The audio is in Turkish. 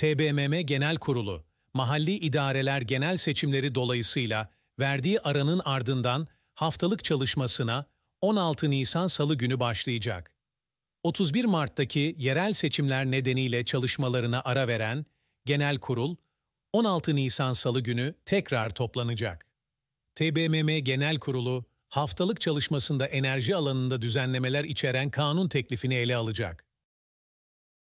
TBMM Genel Kurulu, mahalli idareler genel seçimleri dolayısıyla verdiği aranın ardından haftalık çalışmasına 16 Nisan Salı günü başlayacak. 31 Mart'taki yerel seçimler nedeniyle çalışmalarına ara veren Genel Kurul, 16 Nisan Salı günü tekrar toplanacak. TBMM Genel Kurulu, haftalık çalışmasında enerji alanında düzenlemeler içeren kanun teklifini ele alacak.